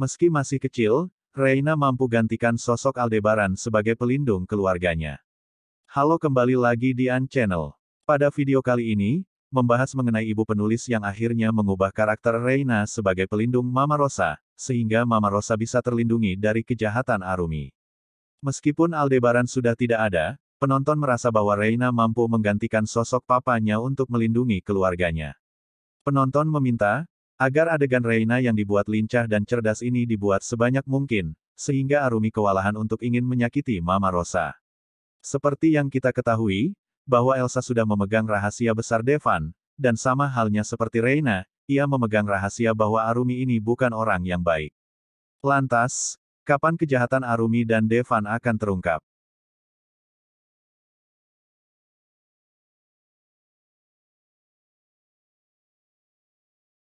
Meski masih kecil, Reina mampu gantikan sosok Aldebaran sebagai pelindung keluarganya. Halo kembali lagi di An Channel. Pada video kali ini, membahas mengenai ibu penulis yang akhirnya mengubah karakter Reina sebagai pelindung Mama Rosa, sehingga Mama Rosa bisa terlindungi dari kejahatan Arumi. Meskipun Aldebaran sudah tidak ada, penonton merasa bahwa Reina mampu menggantikan sosok papanya untuk melindungi keluarganya. Penonton meminta, Agar adegan Reina yang dibuat lincah dan cerdas ini dibuat sebanyak mungkin, sehingga Arumi kewalahan untuk ingin menyakiti Mama Rosa. Seperti yang kita ketahui, bahwa Elsa sudah memegang rahasia besar Devan, dan sama halnya seperti Reina, ia memegang rahasia bahwa Arumi ini bukan orang yang baik. Lantas, kapan kejahatan Arumi dan Devan akan terungkap?